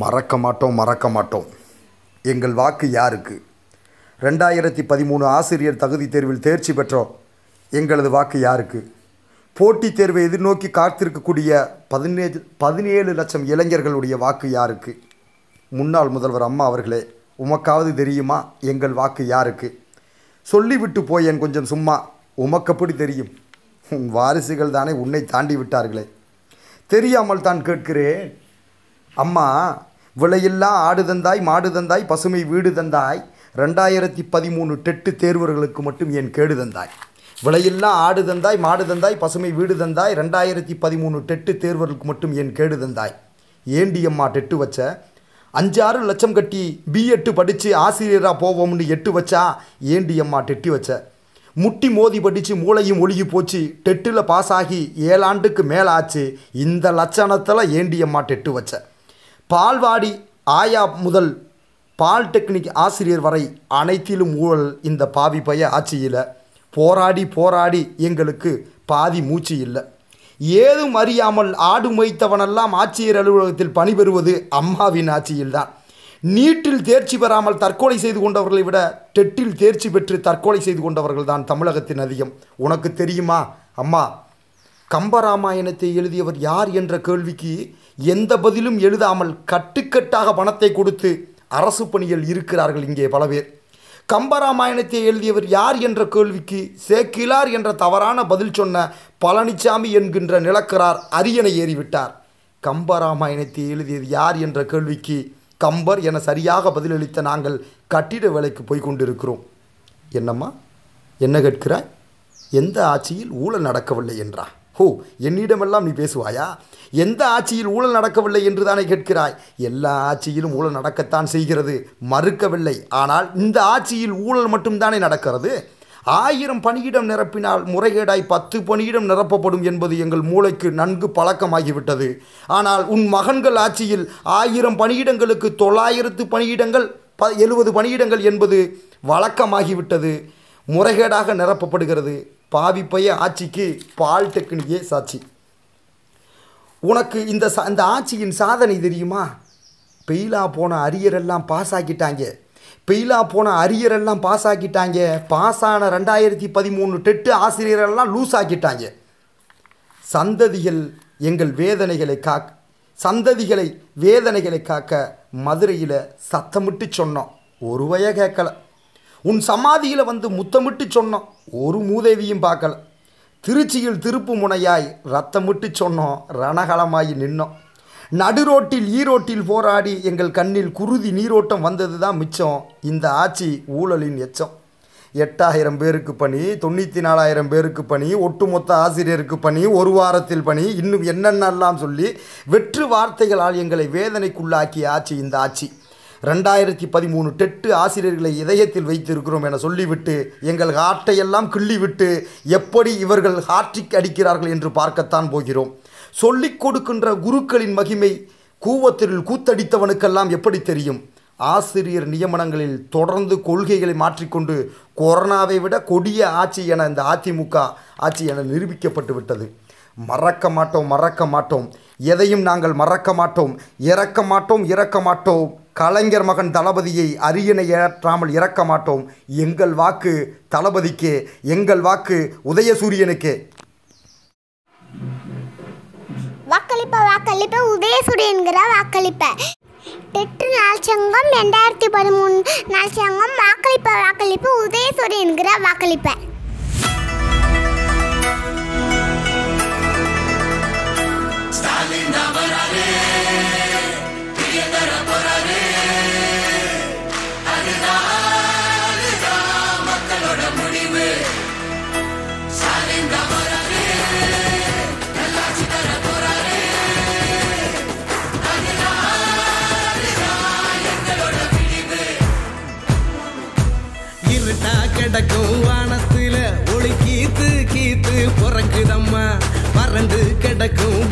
மறக்க மாட்டோம் மறக்க மாட்டோம் எங்கள் வாக்கு யாருக்கு ரெண்டாயிரத்தி பதிமூணு ஆசிரியர் தகுதி தேர்வில் தேர்ச்சி பெற்றோம் எங்களது வாக்கு யாருக்கு போட்டித் தேர்வை எதிர்நோக்கி காத்திருக்கக்கூடிய பதினேழு பதினேழு லட்சம் இளைஞர்களுடைய வாக்கு யாருக்கு முன்னாள் முதல்வர் அம்மா அவர்களே உமக்காவது தெரியுமா எங்கள் வாக்கு யாருக்கு சொல்லிவிட்டு போயேன் கொஞ்சம் சும்மா உமக்கப்படி தெரியும் உன் வாரிசுகள் தானே உன்னை தாண்டி விட்டார்களே தெரியாமல் தான் கேட்கிறேன் அம்மா விலையில்லா ஆடு தந்தாய் மாடு தந்தாய் பசுமை வீடு தந்தாய் ரெண்டாயிரத்தி பதிமூணு டெட்டு தேர்வர்களுக்கு மட்டும் என் கேடு தந்தாய் விலையில்லா ஆடு தந்தாய் மாடு தந்தாய் பசுமை வீடு தந்தாய் ரெண்டாயிரத்தி பதிமூணு டெட்டு தேர்வர்களுக்கு மட்டும் என் கேடு தந்தாய் ஏண்டி அம்மா டெட்டு வச்ச அஞ்சாறு லட்சம் கட்டி பிஎட்டு படித்து ஆசிரியராக போவோம்னு எட்டு வச்சா ஏண்டி அம்மா டெட்டி வச்ச முட்டி மோதி படித்து மூளையும் ஒழுகி போச்சு டெட்டில் பாஸ் ஆகி ஏழாண்டுக்கு மேலே ஆச்சு இந்த லட்சணத்தில் ஏண்டி அம்மா டெட்டு வச்சேன் பால்வாடி ஆயா முதல் பால் டெக்னிக் ஆசிரியர் வரை அனைத்திலும் ஊழல் இந்த பாவி பய ஆட்சியில் போராடி போராடி எங்களுக்கு பாதி மூச்சு இல்லை ஏதும் அறியாமல் ஆடு மொய்த்தவனெல்லாம் ஆட்சியர் அலுவலகத்தில் பணிபெறுவது அம்மாவின் ஆட்சியில்தான் நீட்டில் தேர்ச்சி பெறாமல் தற்கொலை செய்து கொண்டவர்களை விட டெட்டில் தேர்ச்சி பெற்று தற்கொலை செய்து கொண்டவர்கள் தான் தமிழகத்தின் அதிகம் உனக்கு தெரியுமா அம்மா கம்பராமாயணத்தை எழுதியவர் யார் என்ற கேள்விக்கு எந்த பதிலும் எழுதாமல் கட்டுக்கட்டாக பணத்தை கொடுத்து அரசு பணியில் இருக்கிறார்கள் இங்கே பல பேர் கம்பராமாயணத்தை எழுதியவர் யார் என்ற கேள்விக்கு சேக்கிலார் என்ற தவறான பதில் சொன்ன பழனிசாமி என்கின்ற நிலக்கரார் அரியணை ஏறிவிட்டார் கம்பராமாயணத்தை எழுதியது யார் என்ற கேள்விக்கு கம்பர் என சரியாக பதிலளித்த நாங்கள் கட்டிட வேலைக்கு போய் கொண்டிருக்கிறோம் என்னம்மா என்ன கேட்கிறாய் எந்த ஆட்சியில் ஊழல் நடக்கவில்லை என்றா ஹோ என்னிடமெல்லாம் நீ பேசுவாயா எந்த ஆட்சியில் ஊழல் நடக்கவில்லை என்று தானே கேட்கிறாய் எல்லா ஆட்சியிலும் ஊழல் நடக்கத்தான் செய்கிறது மறுக்கவில்லை ஆனால் இந்த ஆட்சியில் ஊழல் மட்டும்தானே நடக்கிறது ஆயிரம் பணியிடம் நிரப்பினால் முறைகேடாய் பத்து பணியிடம் நிரப்பப்படும் என்பது எங்கள் மூளைக்கு நன்கு பழக்கமாகிவிட்டது ஆனால் உன் மகன்கள் ஆட்சியில் ஆயிரம் பணியிடங்களுக்கு தொள்ளாயிரத்து பணியிடங்கள் ப எழுபது பணியிடங்கள் என்பது வழக்கமாகிவிட்டது முறைகேடாக நிரப்பப்படுகிறது பாவிப்பைய ஆட்சிக்கு பால் டெக்னிக்கே சாட்சி உனக்கு இந்த சா இந்த ஆட்சியின் சாதனை தெரியுமா பெயிலாக போன அரியரெல்லாம் பாஸ் ஆக்கிட்டாங்க பெயிலாக போன அரியரெல்லாம் பாஸ் ஆக்கிட்டாங்க பாஸ் ஆன ரெண்டாயிரத்தி பதிமூணு டெட்டு ஆசிரியரெல்லாம் லூஸ் ஆக்கிட்டாங்க சந்ததிகள் எங்கள் வேதனைகளை காக் சந்ததிகளை வேதனைகளை காக்க மதுரையில் சத்தமிட்டு சொன்னோம் ஒருவையாக கேட்கலை உன் சமாதியில் வந்து முத்தமிட்டு சொன்னோம் ஒரு மூதேவியும் பார்க்கல திருச்சியில் திருப்பு முனையாய் ரத்தமிட்டு சொன்னோம் ரணகலமாய் நின்னோம் நடுரோட்டில் ஈரோட்டில் போராடி எங்கள் கண்ணில் குருதி நீரோட்டம் வந்தது தான் மிச்சம் இந்த ஆட்சி ஊழலின் எச்சம் எட்டாயிரம் பேருக்கு பணி தொண்ணூற்றி நாலாயிரம் பேருக்கு பணி ஒட்டுமொத்த ஆசிரியருக்கு பணி ஒரு வாரத்தில் பணி இன்னும் என்னென்னலாம் சொல்லி வெற்று வார்த்தைகளால் எங்களை வேதனைக்குள்ளாக்கிய ஆட்சி இந்த ஆட்சி ரெண்டாயிரத்தி பதிமூணு டெட்டு ஆசிரியர்களை இதயத்தில் வைத்திருக்கிறோம் என சொல்லிவிட்டு எங்கள் ஹார்ட்டையெல்லாம் கிள்ளிவிட்டு எப்படி இவர்கள் ஹாட்ரிக் அடிக்கிறார்கள் என்று பார்க்கத்தான் போகிறோம் சொல்லிக் கொடுக்கின்ற குருக்களின் மகிமை கூவத்தில் கூத்தடித்தவனுக்கெல்லாம் எப்படி தெரியும் ஆசிரியர் நியமனங்களில் தொடர்ந்து கொள்கைகளை மாற்றிக்கொண்டு கொரோனாவை விட கொடிய ஆட்சி என இந்த அதிமுக ஆட்சி என நிரூபிக்கப்பட்டு விட்டது மறக்க மாட்டோம் மறக்க மாட்டோம் எதையும் நாங்கள் மறக்க மாட்டோம் இறக்க மாட்டோம் இறக்க மாட்டோம் கலைஞர் மகன் தளபதியை அரியணை ஏற்றாமல் இறக்க மாட்டோம் எங்கள் வாக்கு தளபதிக்கு எங்கள் வாக்கு உதயசூரியனுக்கு வாக்களிப்ப வாக்களிப்ப உதயசூரியன்கிற வாக்களிப்ப எட்டு நாள் சங்கம் ரெண்டாயிரத்தி பதிமூணு நாள் சங்கம் வாக்களிப்ப வாக்களிப்பு உதயசூரியன்கிற வாக்களிப்பேன் கிடக்கும் வானத்துல ஒளி கீத்து கீத்து பிறகுதம்மா பறந்து கிடக்கும்